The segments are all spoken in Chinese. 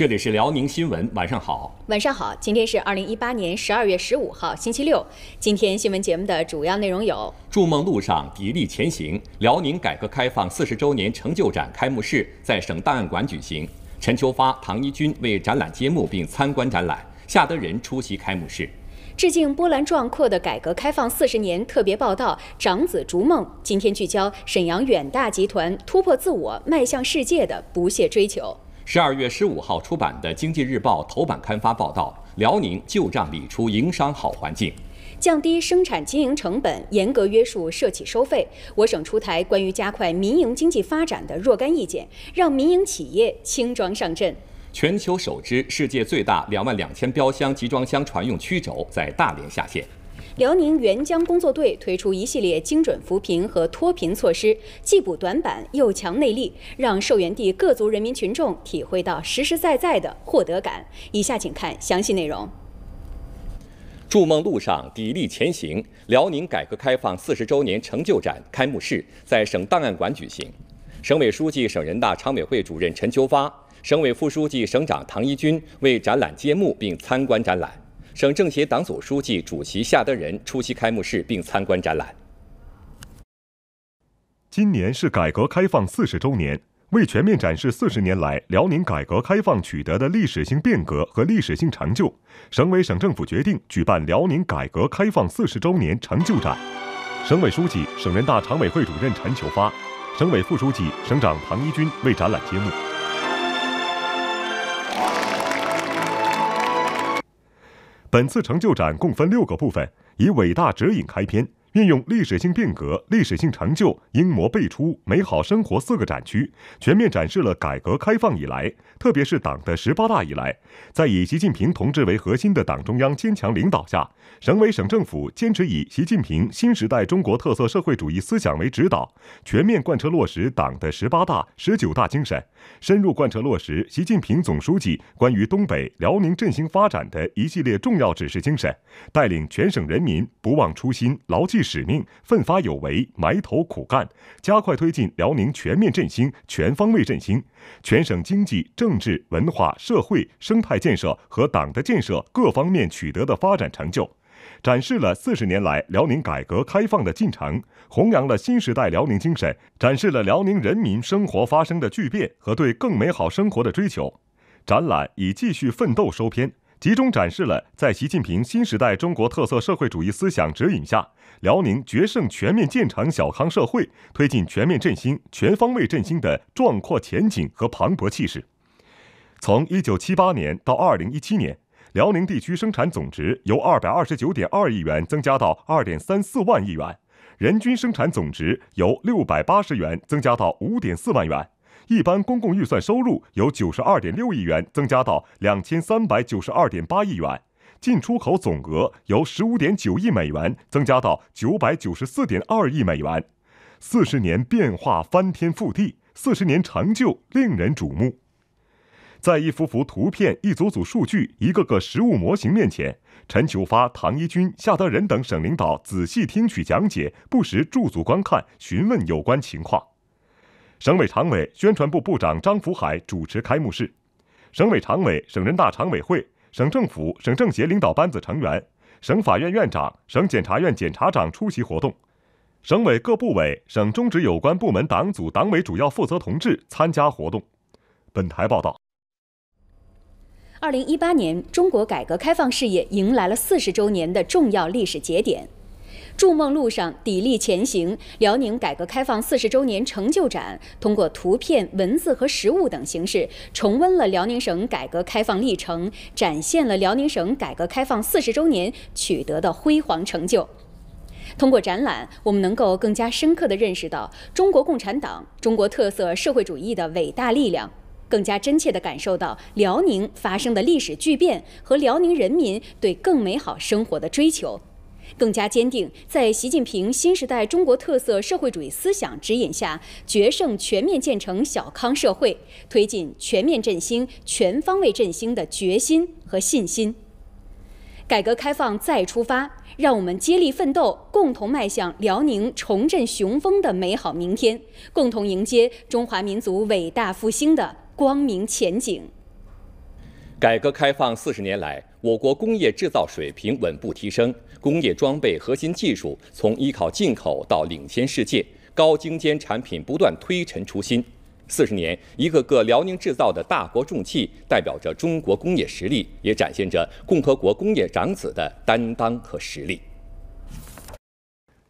这里是辽宁新闻，晚上好，晚上好。今天是二零一八年十二月十五号，星期六。今天新闻节目的主要内容有：筑梦路上砥砺前行。辽宁改革开放四十周年成就展开幕式在省档案馆举行，陈秋发、唐一军为展览揭幕并参观展览，夏德仁出席开幕式。致敬波澜壮阔的改革开放四十年特别报道《长子逐梦》今天聚焦沈阳远大集团突破自我、迈向世界的不懈追求。十二月十五号出版的《经济日报》头版刊发报道：辽宁旧账理出，营商好环境，降低生产经营成本，严格约束涉企收费。我省出台关于加快民营经济发展的若干意见，让民营企业轻装上阵。全球首支世界最大两万两千标箱集装箱船用曲轴在大连下线。辽宁援疆工作队推出一系列精准扶贫和脱贫措施，既补短板又强内力，让受援地各族人民群众体会到实实在在的获得感。以下请看详细内容。筑梦路上砥砺前行，辽宁改革开放四十周年成就展开幕式在省档案馆举行。省委书记、省人大常委会主任陈求发，省委副书记、省长唐一军为展览揭幕并参观展览。省政协党组书记、主席夏德仁出席开幕式并参观展览。今年是改革开放四十周年，为全面展示四十年来辽宁改革开放取得的历史性变革和历史性成就，省委省政府决定举办辽宁改革开放四十周年成就展。省委书记、省人大常委会主任陈求发，省委副书记、省长唐一军为展览揭幕。本次成就展共分六个部分，以伟大指引开篇。运用历史性变革、历史性成就、英模辈出、美好生活四个展区，全面展示了改革开放以来，特别是党的十八大以来，在以习近平同志为核心的党中央坚强领导下，省委省政府坚持以习近平新时代中国特色社会主义思想为指导，全面贯彻落实党的十八大、十九大精神，深入贯彻落实习近平总书记关于东北、辽宁振兴发展的一系列重要指示精神，带领全省人民不忘初心，牢记。使命，奋发有为，埋头苦干，加快推进辽宁全面振兴、全方位振兴。全省经济、政治、文化、社会、生态建设和党的建设各方面取得的发展成就，展示了四十年来辽宁改革开放的进程，弘扬了新时代辽宁精神，展示了辽宁人民生活发生的巨变和对更美好生活的追求。展览以继续奋斗收篇。集中展示了在习近平新时代中国特色社会主义思想指引下，辽宁决胜全面建成小康社会、推进全面振兴、全方位振兴的壮阔前景和磅礴气势。从1978年到2017年，辽宁地区生产总值由229.2亿元增加到2.34万亿元，人均生产总值由680元增加到5.4万元。一般公共预算收入由九十二点六亿元增加到两千三百九十二点八亿元，进出口总额由十五点九亿美元增加到九百九十四点二亿美元，四十年变化翻天覆地，四十年成就令人瞩目。在一幅幅图片、一组组数据、一个个实物模型面前，陈求发、唐一军、夏德仁等省领导仔细听取讲解，不时驻足观看，询问有关情况。省委常委、宣传部部长张福海主持开幕式，省委常委、省人大常委会、省政府、省政协领导班子成员，省法院院长、省检察院检察长出席活动，省委各部委、省中直有关部门党组、党委主要负责同志参加活动。本台报道。二零一八年，中国改革开放事业迎来了四十周年的重要历史节点。筑梦路上砥砺前行。辽宁改革开放四十周年成就展通过图片、文字和实物等形式，重温了辽宁省改革开放历程，展现了辽宁省改革开放四十周年取得的辉煌成就。通过展览，我们能够更加深刻地认识到中国共产党、中国特色社会主义的伟大力量，更加真切地感受到辽宁发生的历史巨变和辽宁人民对更美好生活的追求。更加坚定在习近平新时代中国特色社会主义思想指引下决胜全面建成小康社会、推进全面振兴、全方位振兴的决心和信心。改革开放再出发，让我们接力奋斗，共同迈向辽宁重振雄风的美好明天，共同迎接中华民族伟大复兴的光明前景。改革开放四十年来。我国工业制造水平稳步提升，工业装备核心技术从依靠进口到领先世界，高精尖产品不断推陈出新。四十年，一个个“辽宁制造”的大国重器，代表着中国工业实力，也展现着共和国工业长子的担当和实力。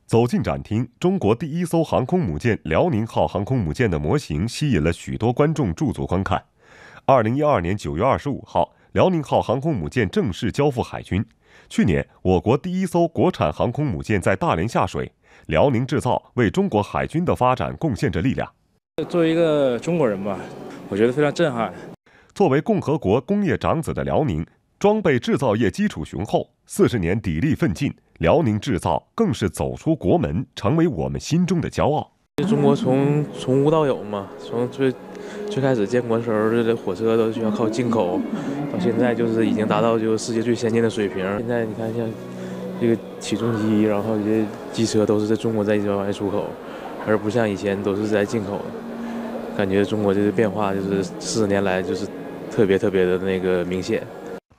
走进展厅，中国第一艘航空母舰“辽宁号”航空母舰的模型吸引了许多观众驻足观看。二零一二年九月二十五号。辽宁号航空母舰正式交付海军。去年，我国第一艘国产航空母舰在大连下水。辽宁制造为中国海军的发展贡献着力量。作为一个中国人吧，我觉得非常震撼。作为共和国工业长子的辽宁，装备制造业基础雄厚。四十年砥砺奋进，辽宁制造更是走出国门，成为我们心中的骄傲。中国从从无到有嘛，从最。最开始建国的时候，这火车都需要靠进口，到现在就是已经达到就世界最先进的水平。现在你看，像这个起重机，然后一些机车都是在中国在自外出口，而不像以前都是在进口。感觉中国这个变化就是四十年来就是特别特别的那个明显。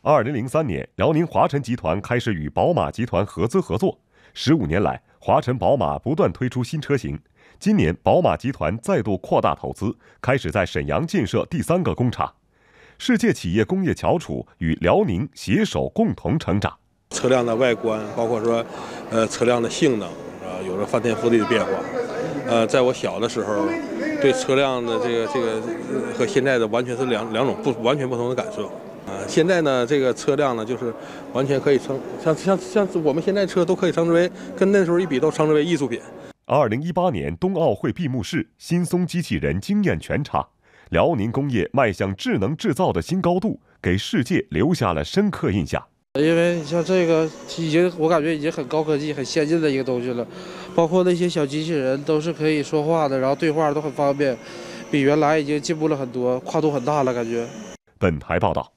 二零零三年，辽宁华晨集团开始与宝马集团合资合作，十五年来，华晨宝马不断推出新车型。今年，宝马集团再度扩大投资，开始在沈阳建设第三个工厂。世界企业工业翘楚与辽宁携手共同成长。车辆的外观，包括说，呃，车辆的性能啊，有着翻天覆地的变化。呃，在我小的时候，对车辆的这个这个和现在的完全是两两种不完全不同的感受。啊，现在呢，这个车辆呢，就是完全可以称像像像我们现在车都可以称之为跟那时候一比都称之为艺术品。二零一八年冬奥会闭幕式，新松机器人惊艳全场，辽宁工业迈向智能制造的新高度，给世界留下了深刻印象。因为你像这个已经，我感觉已经很高科技、很先进的一个东西了，包括那些小机器人都是可以说话的，然后对话都很方便，比原来已经进步了很多，跨度很大了，感觉。本台报道。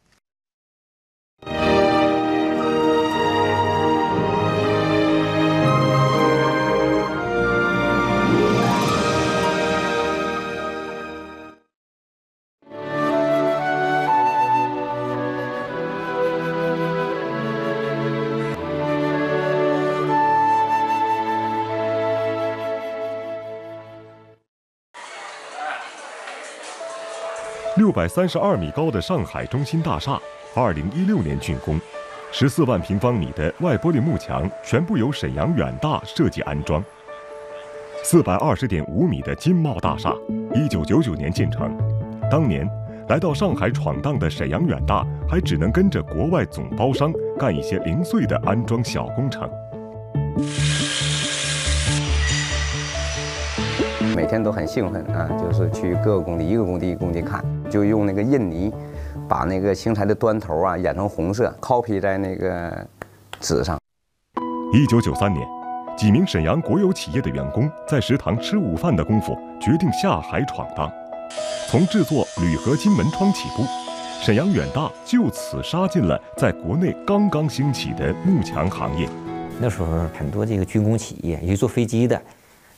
百三十二米高的上海中心大厦，二零一六年竣工；十四万平方米的外玻璃幕墙全部由沈阳远大设计安装。四百二十点五米的金茂大厦，一九九九年建成。当年来到上海闯荡的沈阳远大，还只能跟着国外总包商干一些零碎的安装小工程。每天都很兴奋啊，就是去各个工地，一个工地一个工地看，就用那个印泥，把那个型材的端头啊染成红色，copy 在那个纸上。一九九三年，几名沈阳国有企业的员工在食堂吃午饭的功夫，决定下海闯荡，从制作铝合金门窗起步，沈阳远大就此杀进了在国内刚刚兴起的幕墙行业。那时候很多这个军工企业，一坐飞机的。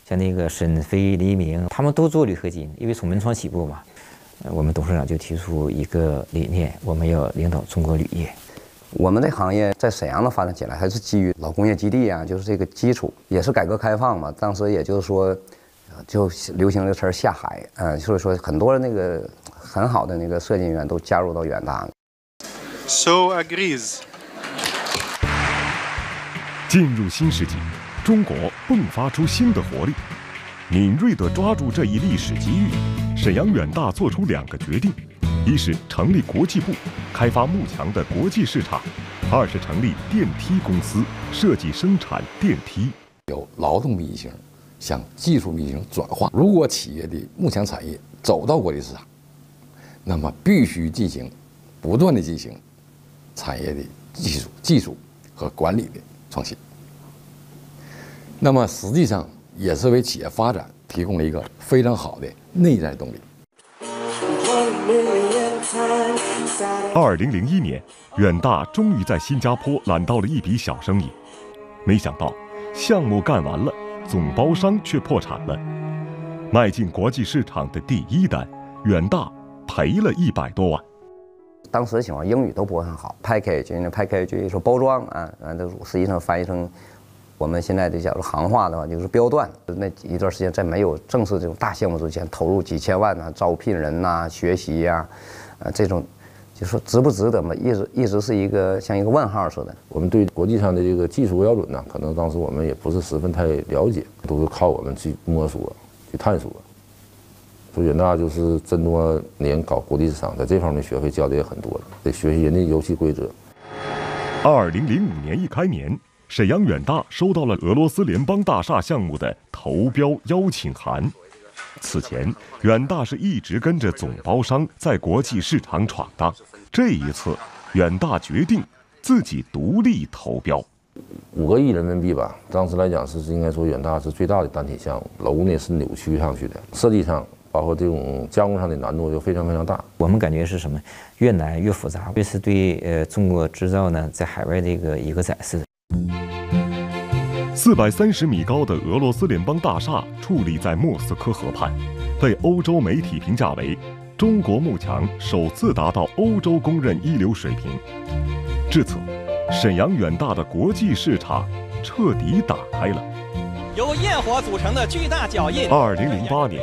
像那个沈飞、黎明，他们都做铝合金，因为从门窗起步嘛。我们董事长就提出一个理念，我们要领导中国铝业。我们这行业在沈阳的发展起来，还是基于老工业基地啊，就是这个基础。也是改革开放嘛，当时也就是说，就流行这词儿“下海”，嗯，所以说很多那个很好的那个设计员都加入到远大。So agrees。进入新世纪。中国迸发出新的活力，敏锐地抓住这一历史机遇，沈阳远大做出两个决定：一是成立国际部，开发幕墙的国际市场；二是成立电梯公司，设计生产电梯。由劳动力型向技术型转化。如果企业的幕墙产业走到国际市场，那么必须进行不断的进行产业的技术、技术和管理的创新。那么实际上也是为企业发展提供了一个非常好的内在动力。二零零一年，远大终于在新加坡揽到了一笔小生意，没想到项目干完了，总包商却破产了。迈进国际市场的第一单，远大赔了一百多万。当时情况英语都不会很好，package 那 package 就说包装啊，然后实际上翻译成。我们现在的假如行话的话，就是标段那一段时间，在没有正式这种大项目之前，投入几千万呢，招聘人呐，学习呀，啊，这种，就说值不值得嘛，一直一直是一个像一个问号似的。我们对国际上的这个技术标准呢，可能当时我们也不是十分太了解，都是靠我们去摸索、去探索。说远那就是这么多年搞国际市场，在这方面学费交的也很多了，得学习人家游戏规则。二零零五年一开年。沈阳远大收到了俄罗斯联邦大厦项目的投标邀请函。此前，远大是一直跟着总包商在国际市场闯荡。这一次，远大决定自己独立投标，五个亿人民币吧。当时来讲，是应该说远大是最大的单体项目。楼呢是扭曲上去的，设计上包括这种加工上的难度就非常非常大。我们感觉是什么？越难越复杂，越是对呃中国制造呢在海外的一个一个展示。四百三十米高的俄罗斯联邦大厦矗立在莫斯科河畔，被欧洲媒体评价为“中国幕墙首次达到欧洲公认一流水平”。至此，沈阳远大的国际市场彻底打开了。由焰火组成的巨大脚印。二零零八年，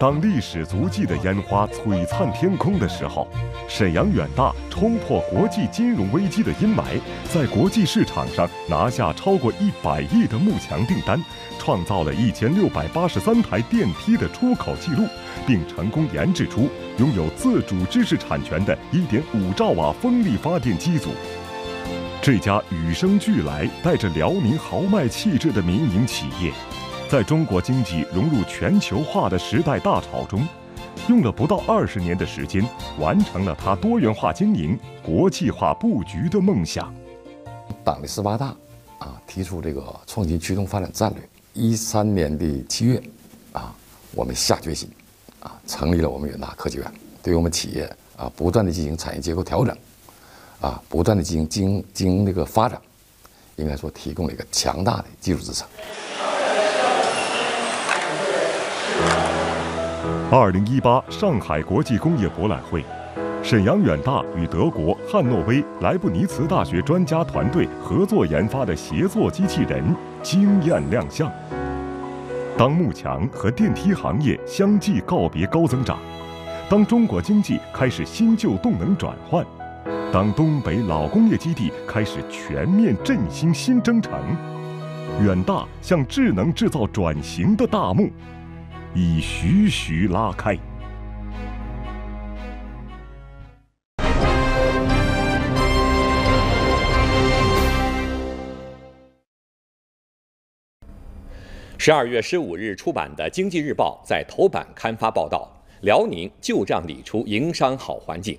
当历史足迹的烟花璀璨天空的时候，沈阳远大冲破国际金融危机的阴霾，在国际市场上拿下超过一百亿的幕墙订单，创造了一千六百八十三台电梯的出口记录，并成功研制出拥有自主知识产权的一点五兆瓦风力发电机组。这家与生俱来带着辽宁豪迈气质的民营企业，在中国经济融入全球化的时代大潮中，用了不到二十年的时间，完成了它多元化经营、国际化布局的梦想。党的十八大啊，提出这个创新驱动发展战略。一三年的七月，啊，我们下决心，啊，成立了我们远大科技园，对我们企业啊，不断的进行产业结构调整。啊，不断的进行经经那个发展，应该说提供了一个强大的技术支撑。二零一八上海国际工业博览会，沈阳远大与德国汉诺威莱布尼茨大学专家团队合作研发的协作机器人惊艳亮相。当幕墙和电梯行业相继告别高增长，当中国经济开始新旧动能转换。当东北老工业基地开始全面振兴新征程，远大向智能制造转型的大幕已徐徐拉开。十二月十五日出版的《经济日报》在头版刊发报道：辽宁旧账理出，营商好环境。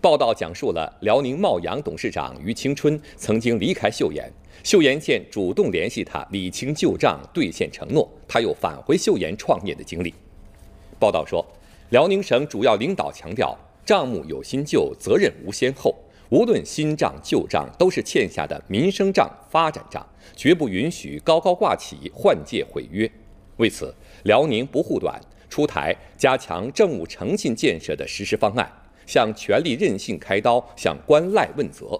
报道讲述了辽宁茂阳董事长于青春曾经离开秀岩，秀岩县主动联系他理清旧账兑现承诺，他又返回秀岩创业的经历。报道说，辽宁省主要领导强调，账目有新旧，责任无先后，无论新账旧账都是欠下的民生账、发展账，绝不允许高高挂起、换届毁约。为此，辽宁不护短，出台加强政务诚信建设的实施方案。向权力任性开刀，向官赖问责，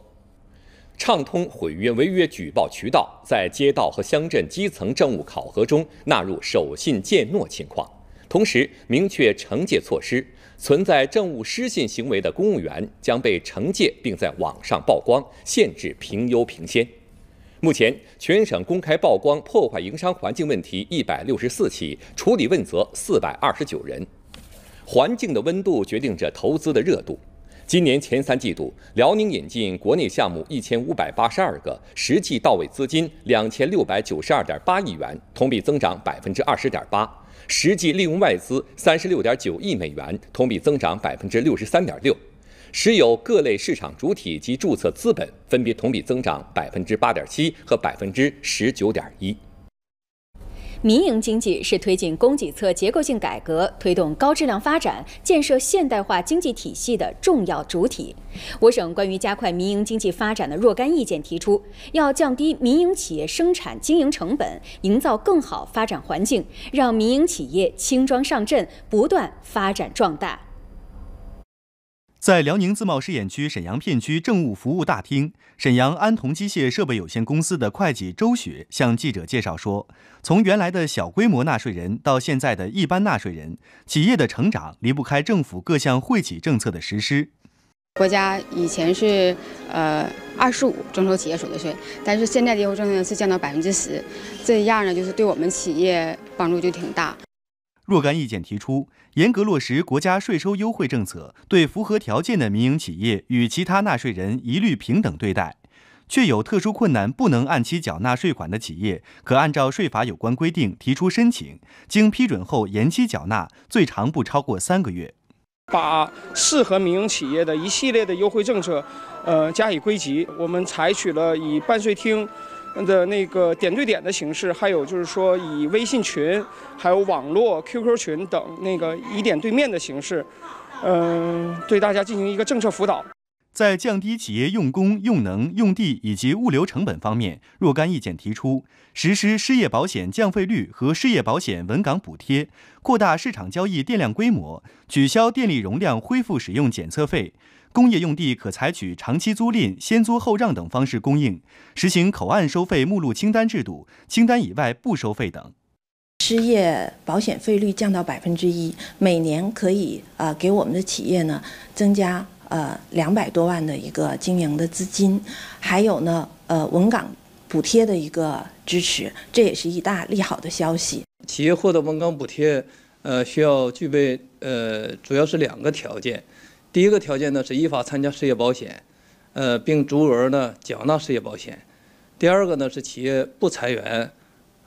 畅通毁约违约举报渠道，在街道和乡镇基层政务考核中纳入守信践诺情况，同时明确惩戒措施。存在政务失信行为的公务员将被惩戒，并在网上曝光，限制评优评先。目前，全省公开曝光破坏营商环境问题一百六十四起，处理问责四百二十九人。环境的温度决定着投资的热度。今年前三季度，辽宁引进国内项目一千五百八十二个，实际到位资金两千六百九十二点八亿元，同比增长百分之二十点八；实际利用外资三十六点九亿美元，同比增长百分之六十三点六；实有各类市场主体及注册资本分别同比增长百分之八点七和百分之十九点一。民营经济是推进供给侧结构性改革、推动高质量发展、建设现代化经济体系的重要主体。我省关于加快民营经济发展的若干意见提出，要降低民营企业生产经营成本，营造更好发展环境，让民营企业轻装上阵，不断发展壮大。在辽宁自贸试验区沈阳片区政务服务大厅，沈阳安同机械设备有限公司的会计周雪向记者介绍说：“从原来的小规模纳税人到现在的一般纳税人，企业的成长离不开政府各项惠企政策的实施。国家以前是呃二十五征收企业所得税，但是现在的优惠政策是降到百分之十，这样呢就是对我们企业帮助就挺大。”若干意见提出，严格落实国家税收优惠政策，对符合条件的民营企业与其他纳税人一律平等对待。确有特殊困难不能按期缴纳税款的企业，可按照税法有关规定提出申请，经批准后延期缴纳，最长不超过三个月。把适合民营企业的一系列的优惠政策，呃，加以归集。我们采取了以办税厅。的那个点对点的形式，还有就是说以微信群、还有网络 QQ 群等那个以点对面的形式，嗯，对大家进行一个政策辅导。在降低企业用工、用能、用地以及物流成本方面，若干意见提出，实施失业保险降费率和失业保险稳岗补贴，扩大市场交易电量规模，取消电力容量恢复使用检测费。工业用地可采取长期租赁、先租后让等方式供应，实行口岸收费目录清单制度，清单以外不收费等。失业保险费率降到百分之一，每年可以呃给我们的企业呢增加呃两百多万的一个经营的资金，还有呢呃文岗补贴的一个支持，这也是一大利好的消息。企业获得文岗补贴，呃需要具备呃主要是两个条件。第一个条件呢是依法参加失业保险，呃，并足额呢缴纳失业保险。第二个呢是企业不裁员，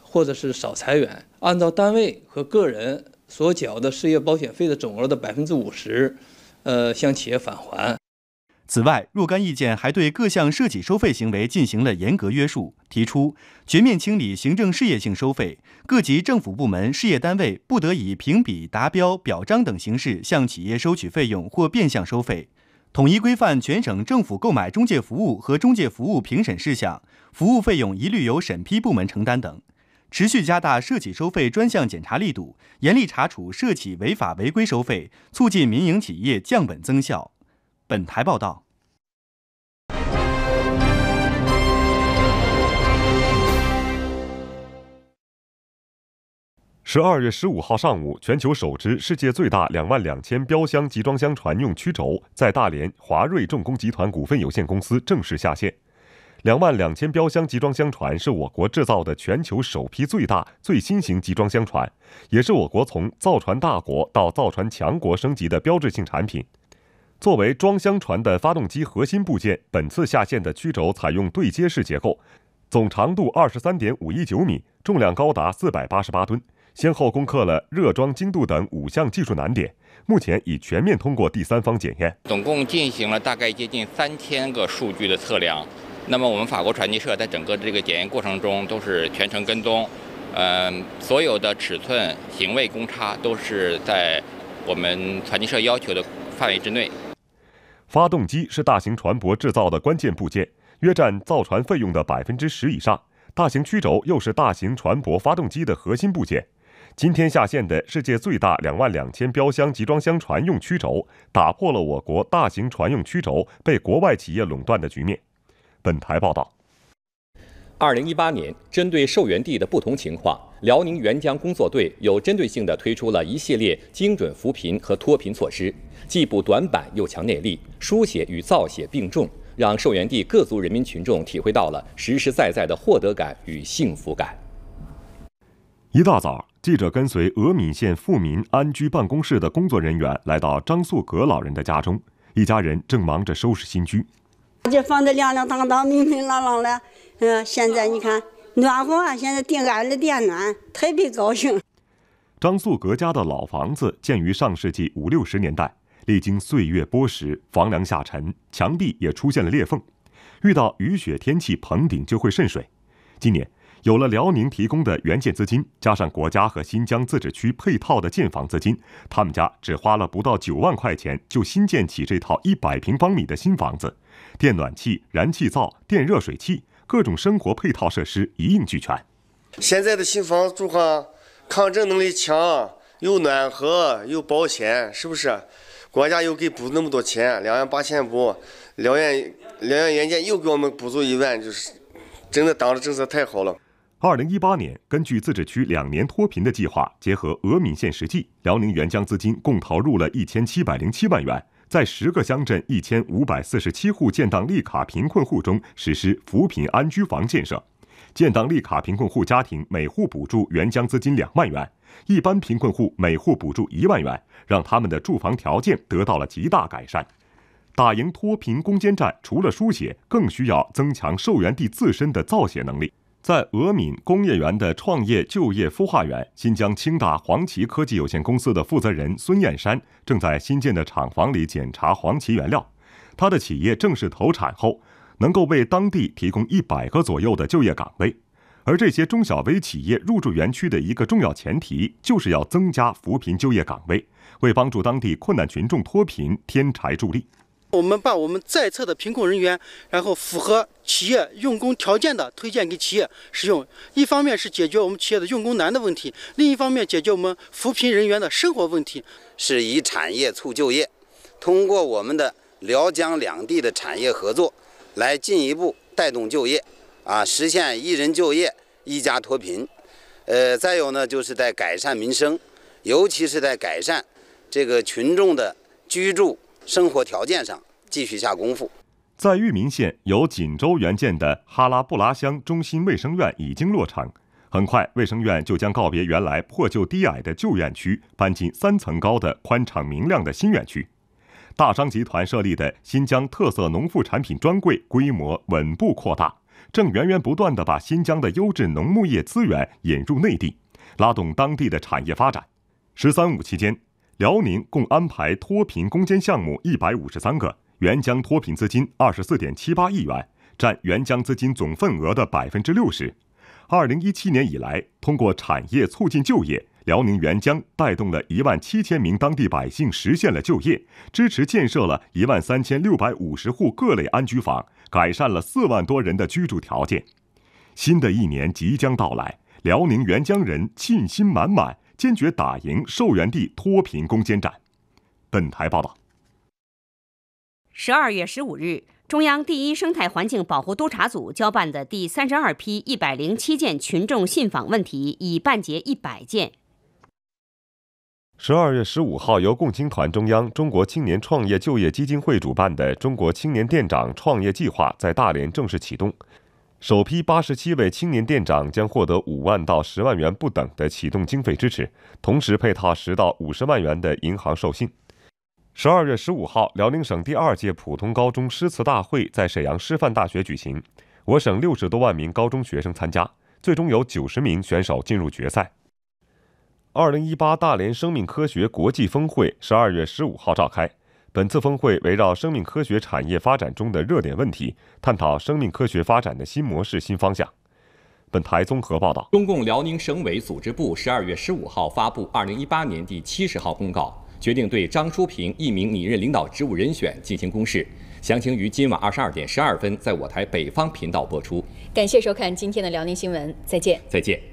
或者是少裁员，按照单位和个人所缴的失业保险费的总额的百分之五十，呃，向企业返还。此外，若干意见还对各项涉企收费行为进行了严格约束，提出全面清理行政事业性收费，各级政府部门、事业单位不得以评比、达标、表彰等形式向企业收取费用或变相收费；统一规范全省政府购买中介服务和中介服务评审事项，服务费用一律由审批部门承担等。持续加大涉企收费专项检查力度，严厉查处涉企违法违规收费，促进民营企业降本增效。本台报道：十二月十五号上午，全球首支世界最大两万两千标箱集装箱船用曲轴在大连华瑞重工集团股份有限公司正式下线。两万两千标箱集装箱船是我国制造的全球首批最大、最新型集装箱船，也是我国从造船大国到造船强国升级的标志性产品。作为装箱船的发动机核心部件，本次下线的曲轴采用对接式结构，总长度二十三点五一九米，重量高达四百八十八吨，先后攻克了热装精度等五项技术难点，目前已全面通过第三方检验。总共进行了大概接近三千个数据的测量，那么我们法国船级社在整个这个检验过程中都是全程跟踪，嗯，所有的尺寸、行位公差都是在我们船级社要求的范围之内。发动机是大型船舶制造的关键部件，约占造船费用的百分之十以上。大型曲轴又是大型船舶发动机的核心部件。今天下线的世界最大两万两千标箱集装箱船用曲轴，打破了我国大型船用曲轴被国外企业垄断的局面。本台报道。二零一八年，针对受援地的不同情况，辽宁援疆工作队有针对性地推出了一系列精准扶贫和脱贫措施。既补短板又强内力，书写与造血并重，让寿元地各族人民群众体会到了实实在在的获得感与幸福感。一大早，记者跟随峨敏县富民安居办公室的工作人员来到张素格老人的家中，一家人正忙着收拾新居。这房子亮亮堂堂、明明朗朗的。嗯，现在你看暖和啊！现在电安的电暖，特别高兴。张素格家的老房子建于上世纪五六十年代。历经岁月剥蚀，房梁下沉，墙壁也出现了裂缝。遇到雨雪天气，棚顶就会渗水。今年有了辽宁提供的援建资金，加上国家和新疆自治区配套的建房资金，他们家只花了不到九万块钱，就新建起这套一百平方米的新房子。电暖气、燃气灶、电热水器，各种生活配套设施一应俱全。现在的新房住上，抗震能力强，又暖和又保险，是不是？国家又给补那么多钱，两万八千补，辽源辽源援建又给我们补助一万，就是真的党的政策太好了。二零一八年，根据自治区两年脱贫的计划，结合额敏县实际，辽宁援疆资金共投入了一千七百零七万元，在十个乡镇一千五百四十七户建档立卡贫困户中实施扶贫安居房建设。建档立卡贫困户家庭每户补助援疆资金两万元，一般贫困户每户补助一万元，让他们的住房条件得到了极大改善。打赢脱贫攻坚战，除了输血，更需要增强受援地自身的造血能力。在俄敏工业园的创业就业孵化园，新疆青大黄芪科技有限公司的负责人孙燕山正在新建的厂房里检查黄芪原料。他的企业正式投产后。能够为当地提供一百个左右的就业岗位，而这些中小微企业入驻园区的一个重要前提，就是要增加扶贫就业岗位，为帮助当地困难群众脱贫添柴助力。我们把我们在册的贫困人员，然后符合企业用工条件的推荐给企业使用，一方面是解决我们企业的用工难的问题，另一方面解决我们扶贫人员的生活问题。是以产业促就业，通过我们的辽江两地的产业合作。来进一步带动就业，啊，实现一人就业，一家脱贫。呃，再有呢，就是在改善民生，尤其是在改善这个群众的居住生活条件上继续下功夫。在裕民县由锦州援建的哈拉布拉乡中心卫生院已经落成，很快卫生院就将告别原来破旧低矮的旧院区，搬进三层高的宽敞明亮的新院区。大商集团设立的新疆特色农副产品专柜规模稳步扩大，正源源不断地把新疆的优质农牧业资源引入内地，拉动当地的产业发展。“十三五”期间，辽宁共安排脱贫攻坚项目一百五十三个，援疆脱贫资金二十四点七八亿元，占援疆资金总份额的百分之六十。二零一七年以来，通过产业促进就业。辽宁援疆带动了一万七千名当地百姓实现了就业，支持建设了一万三千六百五十户各类安居房，改善了四万多人的居住条件。新的一年即将到来，辽宁援疆人信心满满，坚决打赢受援地脱贫攻坚战。本台报道。十二月十五日，中央第一生态环境保护督察组交办的第三十二批一百零七件群众信访问题已办结一百件。十二月十五号，由共青团中央、中国青年创业就业基金会主办的“中国青年店长创业计划”在大连正式启动。首批八十七位青年店长将获得五万到十万元不等的启动经费支持，同时配套十到五十万元的银行授信。十二月十五号，辽宁省第二届普通高中诗词大会在沈阳师范大学举行，我省六十多万名高中学生参加，最终有九十名选手进入决赛。二零一八大连生命科学国际峰会十二月十五号召开。本次峰会围绕生命科学产业发展中的热点问题，探讨生命科学发展的新模式、新方向。本台综合报道。中共辽宁省委组织部十二月十五号发布二零一八年第七十号公告，决定对张淑萍一名拟任领导职务人选进行公示。详情于今晚二十二点十二分在我台北方频道播出。感谢收看今天的辽宁新闻，再见。再见。